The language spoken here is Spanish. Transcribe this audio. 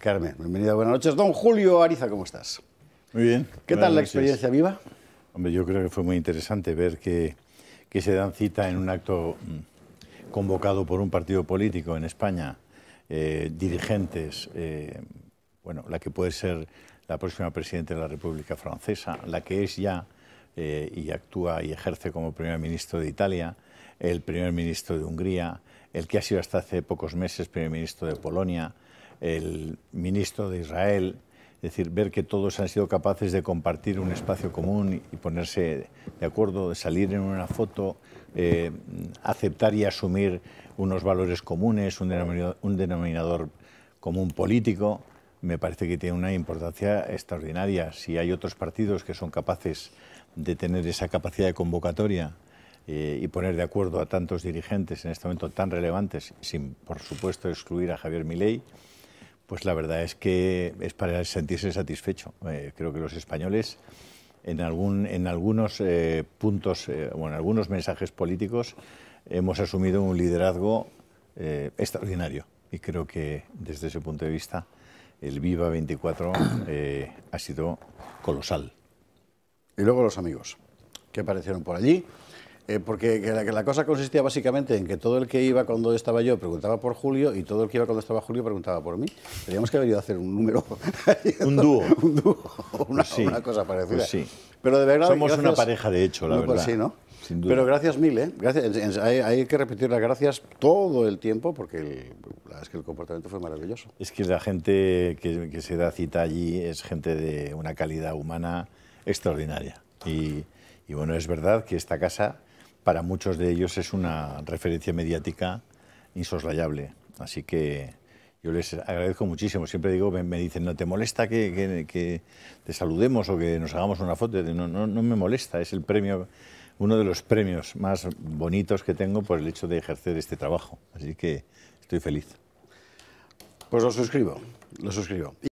Carmen, bienvenida, buenas noches. Don Julio Ariza, ¿cómo estás? Muy bien. ¿Qué tal la experiencia viva? Hombre, yo creo que fue muy interesante ver que, se dan cita en un acto mm, convocado por un partido político en España, eh, dirigentes, eh, bueno, la que puede ser la próxima presidenta de la República Francesa, la que es ya eh, y actúa y ejerce como primer ministro de Italia, el primer ministro de Hungría, el que ha sido hasta hace pocos meses primer ministro de Polonia, el ministro de Israel, es decir, ver que todos han sido capaces de compartir un espacio común y ponerse de acuerdo, de salir en una foto, eh, aceptar y asumir unos valores comunes, un denominador, un denominador común político, me parece que tiene una importancia extraordinaria. Si hay otros partidos que son capaces de tener esa capacidad de convocatoria, eh, y poner de acuerdo a tantos dirigentes en este momento tan relevantes, sin por supuesto excluir a Javier Milei, pues la verdad es que es para sentirse satisfecho. Eh, creo que los españoles en, algún, en algunos eh, puntos eh, o en algunos mensajes políticos hemos asumido un liderazgo extraordinario. Y creo que desde ese punto de vista el Viva 24 ha sido colosal. Y luego los amigos que aparecieron por allí eh, porque la, cosa consistía básicamente en que todo el que iba cuando estaba yo preguntaba por Julio y todo el que iba cuando estaba Julio preguntaba por mí. Teníamos que haber ido a hacer un número. un dúo. un dúo. Una, cosa parecida. Pues sí. Pero de verdad. Somos una pareja de hecho, la pues verdad. sí, ¿no? Sin duda. Pero gracias mil, ¿eh? Gracias, hay, que repetir las gracias todo el tiempo porque el, es que el comportamiento fue maravilloso. Es que la gente que, se da cita allí es gente de una calidad humana extraordinaria. Y, y bueno, es verdad que esta casa para muchos de ellos es una referencia mediática insoslayable. Así que yo les agradezco muchísimo. Siempre digo, me, dicen, ¿no te molesta que, que, te saludemos o que nos hagamos una foto? No, no, no, me molesta, es el premio, uno de los premios más bonitos que tengo por el hecho de ejercer este trabajo. Así que estoy feliz. Pues lo suscribo, lo suscribo.